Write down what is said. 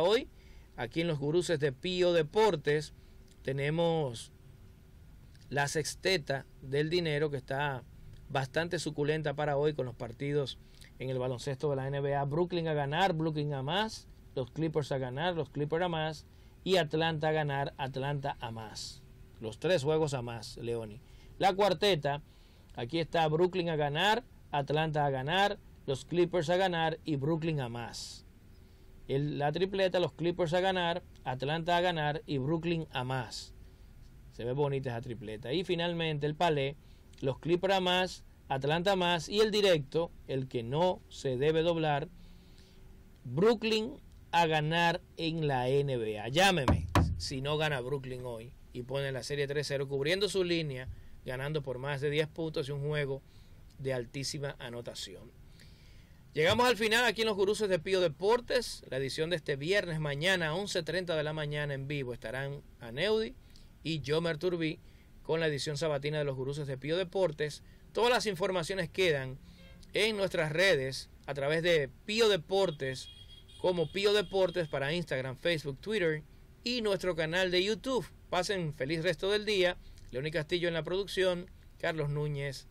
hoy, aquí en los guruses de Pío Deportes, tenemos la sexteta del dinero que está bastante suculenta para hoy con los partidos en el baloncesto de la NBA. Brooklyn a ganar, Brooklyn a más, los Clippers a ganar, los Clippers a más y Atlanta a ganar, Atlanta a más. Los tres juegos a más, Leoni. La cuarteta, aquí está Brooklyn a ganar, Atlanta a ganar, los Clippers a ganar y Brooklyn a más la tripleta, los Clippers a ganar, Atlanta a ganar y Brooklyn a más. Se ve bonita esa tripleta. Y finalmente el palé, los Clippers a más, Atlanta a más y el directo, el que no se debe doblar, Brooklyn a ganar en la NBA. Llámeme si no gana Brooklyn hoy y pone la serie 3-0 cubriendo su línea, ganando por más de 10 puntos y un juego de altísima anotación. Llegamos al final aquí en los Guruses de Pío Deportes. La edición de este viernes mañana a 11.30 de la mañana en vivo estarán Aneudi y Jomer Turbí con la edición sabatina de los Guruses de Pío Deportes. Todas las informaciones quedan en nuestras redes a través de Pío Deportes como Pío Deportes para Instagram, Facebook, Twitter y nuestro canal de YouTube. Pasen feliz resto del día. y Castillo en la producción, Carlos Núñez